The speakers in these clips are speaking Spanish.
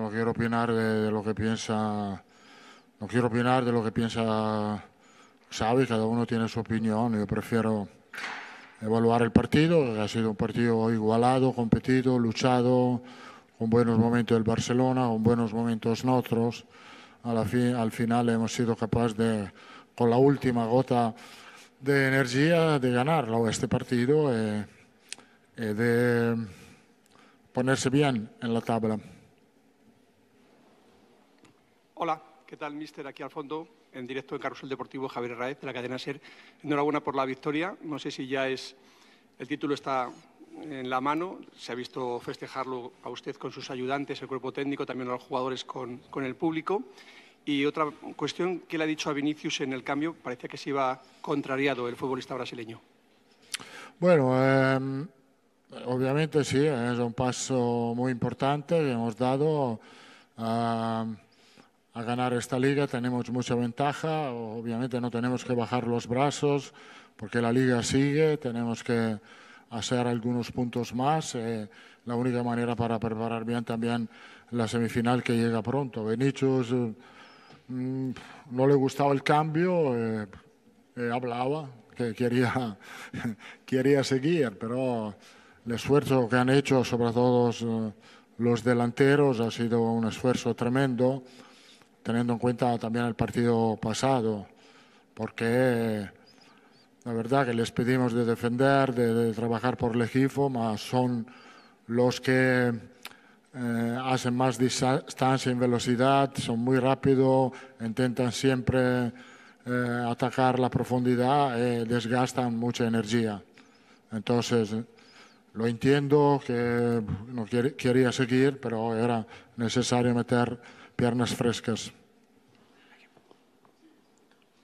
No quiero opinar de, lo que piensa, no quiero opinar de lo que piensa Xavi, cada uno tiene su opinión, yo prefiero evaluar el partido, que ha sido un partido igualado, competido, luchado, con buenos momentos del Barcelona, con buenos momentos nuestros. al final hemos sido capaces de, con la última gota de energía, de ganar este partido, y eh, eh, de ponerse bien en la tabla. Hola, ¿qué tal, mister? Aquí al fondo, en directo en Carrusel Deportivo, Javier Raez, de la cadena SER. Enhorabuena por la victoria. No sé si ya es. El título está en la mano. Se ha visto festejarlo a usted con sus ayudantes, el cuerpo técnico, también a los jugadores con, el público. Y otra cuestión que le ha dicho a Vinicius en el cambio, parecía que se iba contrariado el futbolista brasileño. Bueno, em, obviamente sí, es un paso muy importante que hemos dado. Em, a ganar esta liga, tenemos mucha ventaja, obviamente no tenemos que bajar los brazos porque la liga sigue, tenemos que hacer algunos puntos más, eh, la única manera para preparar bien también la semifinal que llega pronto. Benichus eh, mm, no le gustaba el cambio, eh, hablaba que quería, quería seguir, pero el esfuerzo que han hecho sobre todo los delanteros ha sido un esfuerzo tremendo teniendo en cuenta también el partido pasado, porque la verdad que les pedimos de defender, de, trabajar por Legifo, más son los que eh, hacen más distancia en velocidad, son muy rápidos, intentan siempre eh, atacar la profundidad, y eh, desgastan mucha energía. Entonces, lo entiendo que no quería seguir, pero era necesario meter piernas frescas.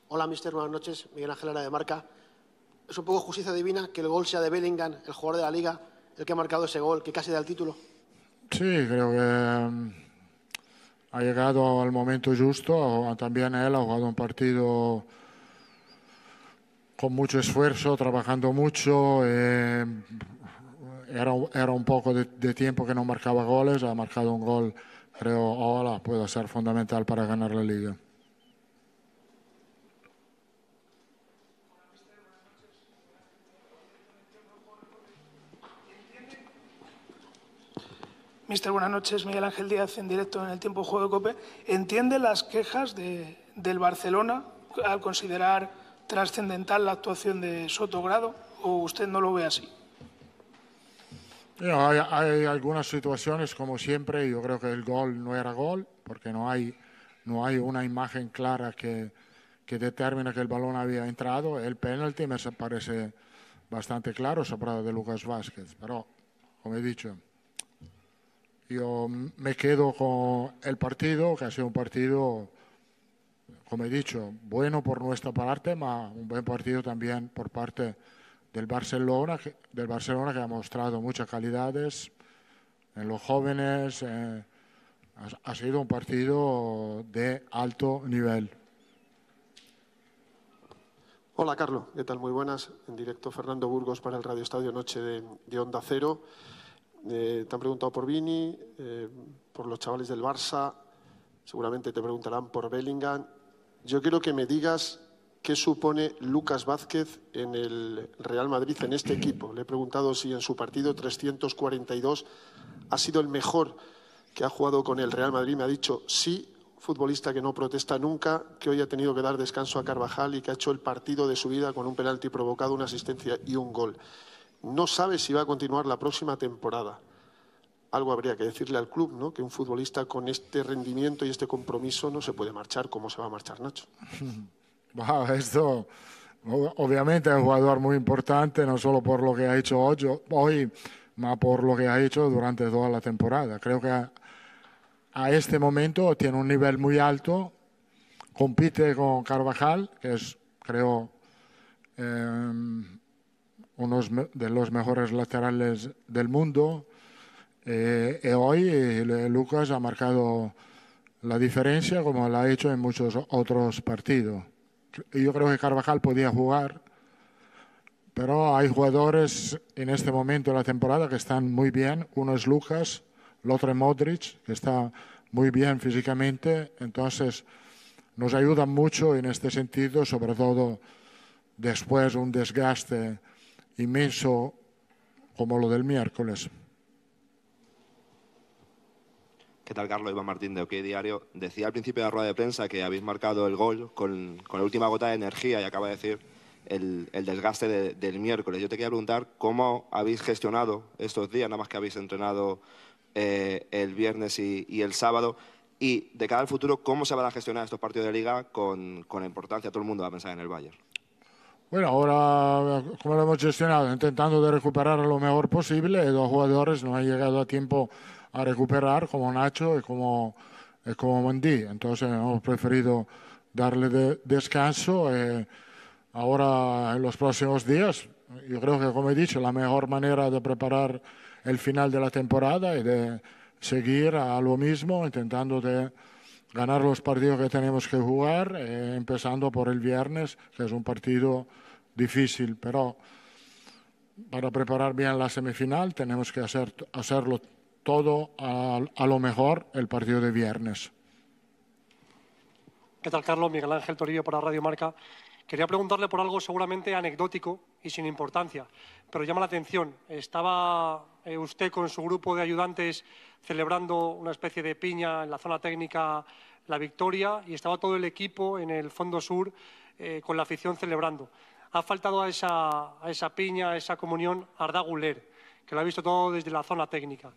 Hola, mister. Buenas noches. Miguel Ángel era de Marca. Es un poco justicia divina que el gol sea de Bellingham, el jugador de la Liga, el que ha marcado ese gol, que casi da el título. Sí, creo que mm, ha llegado al momento justo. También él ha jugado un partido con mucho esfuerzo, trabajando mucho. Eh, era, un poco de, tiempo que no marcaba goles, ha marcado un gol Creo ahora puede ser fundamental para ganar la liga. Mister, buenas noches. Miguel Ángel Díaz en directo en el tiempo de juego de Cope. ¿Entiende las quejas del Barcelona al considerar trascendental la actuación de Soto Grado o usted no lo ve así? hay, algunas situaciones, como siempre, yo creo que el gol no era gol, porque no hay, no hay una imagen clara que, que determine que el balón había entrado. El penalti me parece bastante claro, sobre de Lucas Vázquez, pero, como he dicho, yo me quedo con el partido, que ha sido un partido, como he dicho, bueno por nuestra parte, pero un buen partido también por parte de del Barcelona, del Barcelona que ha mostrado muchas calidades en los jóvenes. Eh, ha sido un partido de alto nivel. Hola Carlos, ¿qué tal? Muy buenas. En directo Fernando Burgos para el Radio Estadio Noche de, de Onda Cero. Eh, te han preguntado por Vini, eh, por los chavales del Barça, seguramente te preguntarán por Bellingham. Yo quiero que me digas ¿Qué supone Lucas Vázquez en el Real Madrid, en este equipo? Le he preguntado si en su partido 342 ha sido el mejor que ha jugado con el Real Madrid. Me ha dicho sí, futbolista que no protesta nunca, que hoy ha tenido que dar descanso a Carvajal y que ha hecho el partido de su vida con un penalti provocado, una asistencia y un gol. No sabe si va a continuar la próxima temporada. Algo habría que decirle al club, ¿no? Que un futbolista con este rendimiento y este compromiso no se puede marchar como se va a marchar Nacho. esto obviamente es un jugador muy importante, no solo por lo que ha hecho hoy, hoy por lo que ha hecho durante toda la temporada. Creo que a, este momento tiene un nivel muy alto, compite con Carvajal, que es, creo, em, uno de los mejores laterales del mundo. Eh, y hoy eh, Lucas ha marcado la diferencia como lo ha hecho en muchos otros partidos yo creo que Carvajal podía jugar, pero hay jugadores en este momento de la temporada que están muy bien. Uno es Lucas, el otro es Modric, que está muy bien físicamente. Entonces, nos ayuda mucho en este sentido, sobre todo después de un desgaste inmenso como lo del miércoles. ¿Qué tal, Carlos? Iván Martín de OK Diario. Decía al principio de la rueda de prensa que habéis marcado el gol con, la última gota de energía y acaba de decir el, desgaste del miércoles. Yo te quería preguntar cómo habéis gestionado estos días, nada más que habéis entrenado eh, el viernes y, el sábado. Y de cara al futuro, ¿cómo se van a gestionar estos partidos de liga con, con importancia? Todo el mundo va a pensar en el Bayern. Bueno, ahora, ¿cómo lo hemos gestionado? Intentando de recuperar lo mejor posible. Dos jugadores no han llegado a tiempo a recuperar como Nacho y como, como Mendy. Entonces hemos preferido darle descanso. Eh, ahora, en los próximos días, yo creo que, como he dicho, la mejor manera de preparar el final de la temporada y de seguir a lo mismo, intentando de ganar los partidos que tenemos que jugar, eh, empezando por el viernes, que es un partido difícil, pero para preparar bien la semifinal tenemos que hacer, hacerlo todo a, lo mejor el partido de viernes. ¿Qué tal, Carlos? Miguel Ángel Torillo para Radio Marca. Quería preguntarle por algo seguramente anecdótico y sin importancia, pero llama la atención. Estaba eh, usted con su grupo de ayudantes celebrando una especie de piña en la zona técnica La Victoria y estaba todo el equipo en el fondo sur eh, con la afición celebrando. Ha faltado a esa, a esa piña, a esa comunión Arda Guler, que lo ha visto todo desde la zona técnica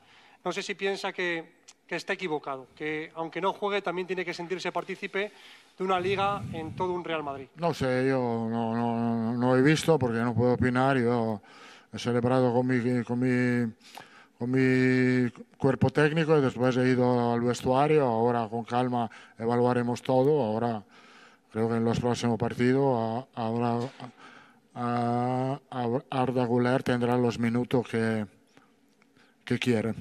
no sé si piensa que, está equivocado, que aunque no juegue también tiene que sentirse partícipe de una liga en todo un Real Madrid. No sé, yo no, he visto porque no puedo opinar, yo he celebrado con mi, cuerpo técnico y después he ido al vestuario, ahora con calma evaluaremos todo, ahora creo que en los próximos partidos ahora Arda Guler tendrá los minutos que, que quiere.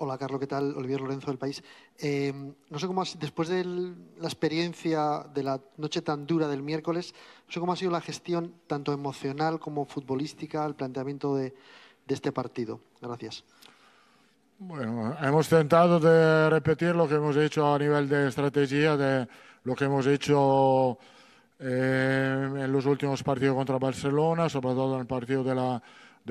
Hola, Carlos, ¿qué tal? Olivier Lorenzo del País. Em, no sé cómo después de la experiencia de la noche tan dura del miércoles, sé cómo ha sido la gestión tanto emocional como futbolística, el planteamiento de, este partido. Gracias. Bueno, hemos tentado de repetir lo que hemos hecho a nivel de estrategia, de lo que hemos hecho em, en los últimos partidos contra Barcelona, sobre todo en el partido de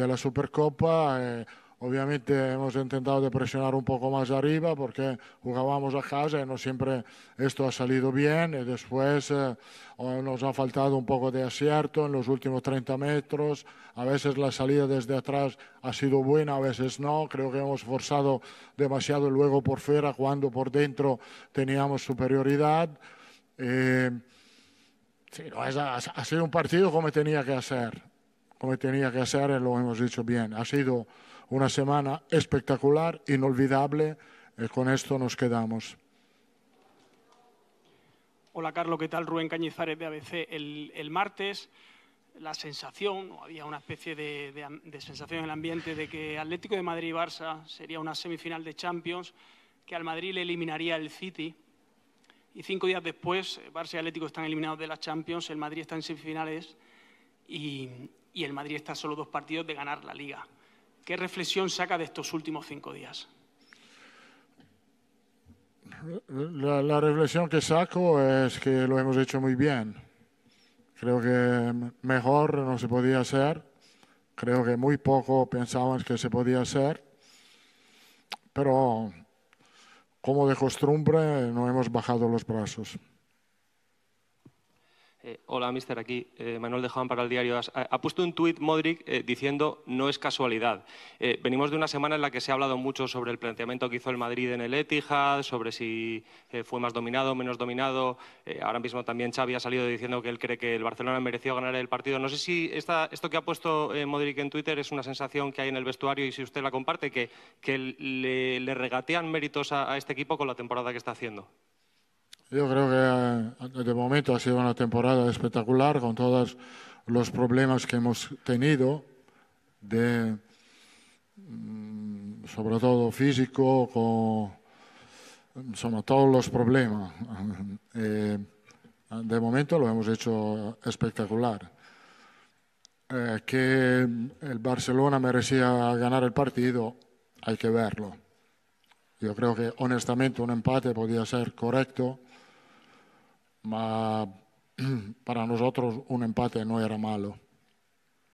la, Supercopa. Eh, Obviamente hemos intentado de presionar un poco más arriba porque jugábamos a casa y no siempre esto ha salido bien después eh, nos ha faltado un poco de acierto en los últimos 30 metros. A veces la salida desde atrás ha sido buena, a veces no. Creo que hemos forzado demasiado luego por fuera cuando por dentro teníamos superioridad. Eh, sí, no, ha sido un partido como tenía que hacer, como tenía que hacer, lo hemos dicho bien. Ha sido una semana espectacular, inolvidable. Eh, con esto nos quedamos. Hola, Carlos, ¿qué tal? Rubén Cañizares de ABC. El, martes la sensación, había una especie de, sensación en el ambiente de que Atlético de Madrid y Barça sería una semifinal de Champions, que al Madrid le eliminaría el City. Y cinco días después, eh, Barça y Atlético están eliminados de la Champions, el Madrid está en semifinales y, y el Madrid está solo dos partidos de ganar la Liga. ¿Qué reflexión saca de estos últimos cinco días? La, reflexión que saco es que lo hemos hecho muy bien. Creo que mejor no se podía hacer. Creo que muy poco pensábamos que se podía hacer. Pero como de costumbre no hemos bajado los brazos. Eh, hola, mister, aquí eh, Manuel de Juan para el diario Ha, puesto un tuit Modric eh, diciendo no es casualidad. venimos de una semana en la que se ha hablado mucho sobre el planteamiento que hizo el Madrid en el Etihad, sobre si fue más dominado, menos dominado. ahora mismo también Xavi ha salido diciendo que él cree que el Barcelona mereció ganar el partido. No sé si esto que ha puesto Modric en Twitter es una sensación que hay en el vestuario y si usted la comparte, que, le, regatean méritos a este equipo con la temporada que está haciendo. Yo creo que eh, de momento ha sido una temporada espectacular con todos los problemas que hemos tenido, mm, sobre todo físico, con, todos los problemas. Eh, de momento lo hemos hecho espectacular. Eh, que el Barcelona merecía ganar el partido, hay que verlo. Yo creo que honestamente un empate podía ser correcto para nosotros un empate no era malo.